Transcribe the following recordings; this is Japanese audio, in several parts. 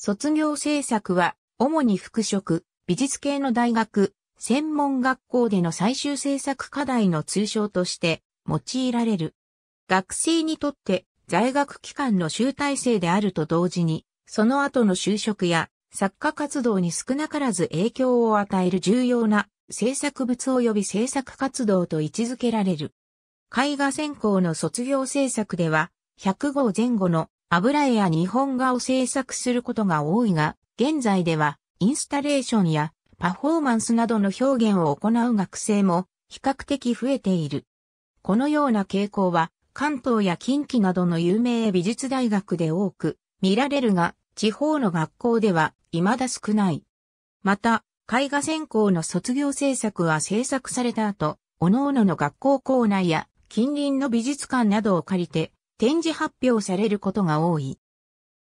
卒業制作は、主に服飾、美術系の大学、専門学校での最終制作課題の通称として用いられる。学生にとって在学期間の集大成であると同時に、その後の就職や作家活動に少なからず影響を与える重要な制作物及び制作活動と位置づけられる。絵画専攻の卒業制作では、100号前後の油絵や日本画を制作することが多いが、現在ではインスタレーションやパフォーマンスなどの表現を行う学生も比較的増えている。このような傾向は関東や近畿などの有名美術大学で多く見られるが、地方の学校では未だ少ない。また、絵画専攻の卒業制作は制作された後、各々の学校校内や近隣の美術館などを借りて展示発表されることが多い。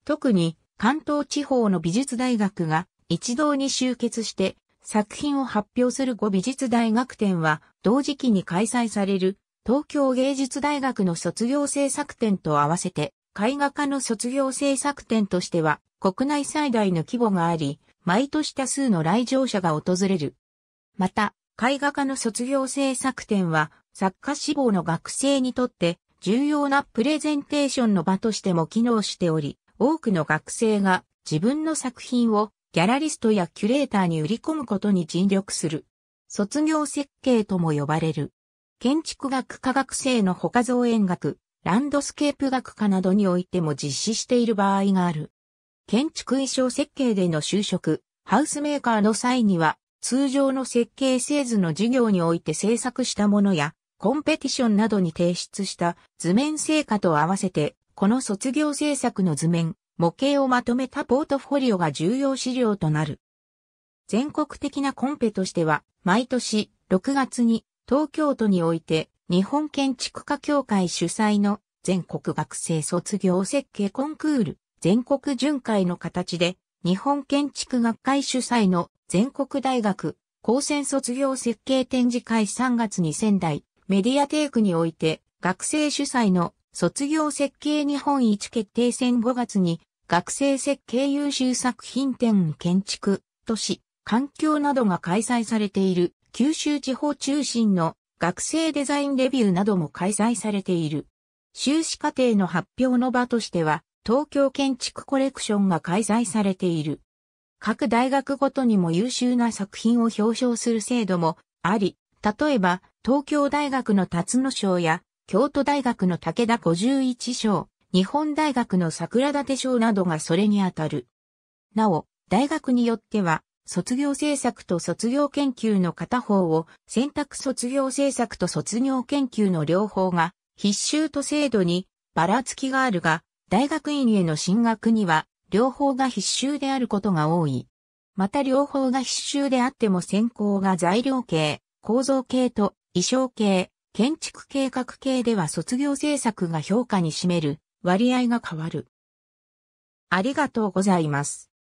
特に関東地方の美術大学が一堂に集結して作品を発表する5美術大学展は同時期に開催される東京芸術大学の卒業制作展と合わせて絵画家の卒業制作展としては国内最大の規模があり、毎年多数の来場者が訪れる。また、絵画家の卒業制作展は作家志望の学生にとって重要なプレゼンテーションの場としても機能しており、多くの学生が自分の作品をギャラリストやキュレーターに売り込むことに尽力する。卒業設計とも呼ばれる。建築学科学生の他造園学、ランドスケープ学科などにおいても実施している場合がある。建築衣装設計での就職、ハウスメーカーの際には、通常の設計製図の授業において制作したものや、コンペティションなどに提出した図面成果と合わせて、この卒業制作の図面、模型をまとめたポートフォリオが重要資料となる。全国的なコンペとしては、毎年6月に東京都において日本建築家協会主催の全国学生卒業設計コンクール全国巡回の形で日本建築学会主催の全国大学高専卒業設計展示会3月に仙台メディアテークにおいて、学生主催の卒業設計日本一決定戦5月に、学生設計優秀作品展建築、都市、環境などが開催されている、九州地方中心の学生デザインレビューなども開催されている。修士課程の発表の場としては、東京建築コレクションが開催されている。各大学ごとにも優秀な作品を表彰する制度もあり、例えば、東京大学の辰野賞や、京都大学の武田51賞、日本大学の桜立賞などがそれにあたる。なお、大学によっては、卒業政策と卒業研究の片方を、選択卒業政策と卒業研究の両方が、必修と制度にばらつきがあるが、大学院への進学には、両方が必修であることが多い。また両方が必修であっても専攻が材料系、構造系と衣装系、建築計画系では卒業制作が評価に占める割合が変わる。ありがとうございます。